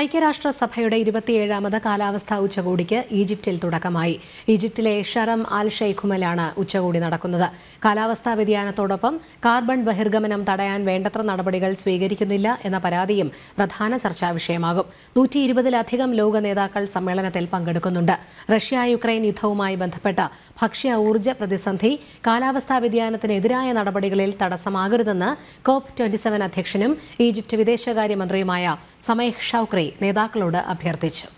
ഐക്യരാഷ്ട്രസഭയുടെ ഇരുപത്തിയേഴാമത് കാലാവസ്ഥാ ഉച്ചകോടിക്ക് ഈജിപ്തിൽ തുടക്കമായി ഈജിപ്തിലെ ഷറം അൽ ഷെയ്ഖുമലാണ് ഉച്ചകോടി നടക്കുന്നത് കാലാവസ്ഥാ വ്യതിയാനത്തോടൊപ്പം കാർബൺ ബഹിർഗമനം തടയാൻ വേണ്ടത്ര നടപടികൾ സ്വീകരിക്കുന്നില്ല എന്ന പരാതിയും പ്രധാന ചർച്ചാ വിഷയമാകും നൂറ്റി ഇരുപതിലധികം ലോക നേതാക്കൾ സമ്മേളനത്തിൽ പങ്കെടുക്കുന്നുണ്ട് റഷ്യ യുക്രൈൻ യുദ്ധവുമായി ബന്ധപ്പെട്ട ഭക്ഷ്യ ഊർജ്ജ പ്രതിസന്ധി കാലാവസ്ഥാ വ്യതിയാനത്തിനെതിരായ നടപടികളിൽ തടസ്സമാകരുതെന്ന് കോപ്പ് ട്വന്റി സെവൻ അധ്യക്ഷനും ഈജിപ്ത് വിദേശകാര്യമന്ത്രിയുമായ സമയ് ഷൗക്രി നേതാക്കളോട് അഭ്യർത്ഥിച്ചു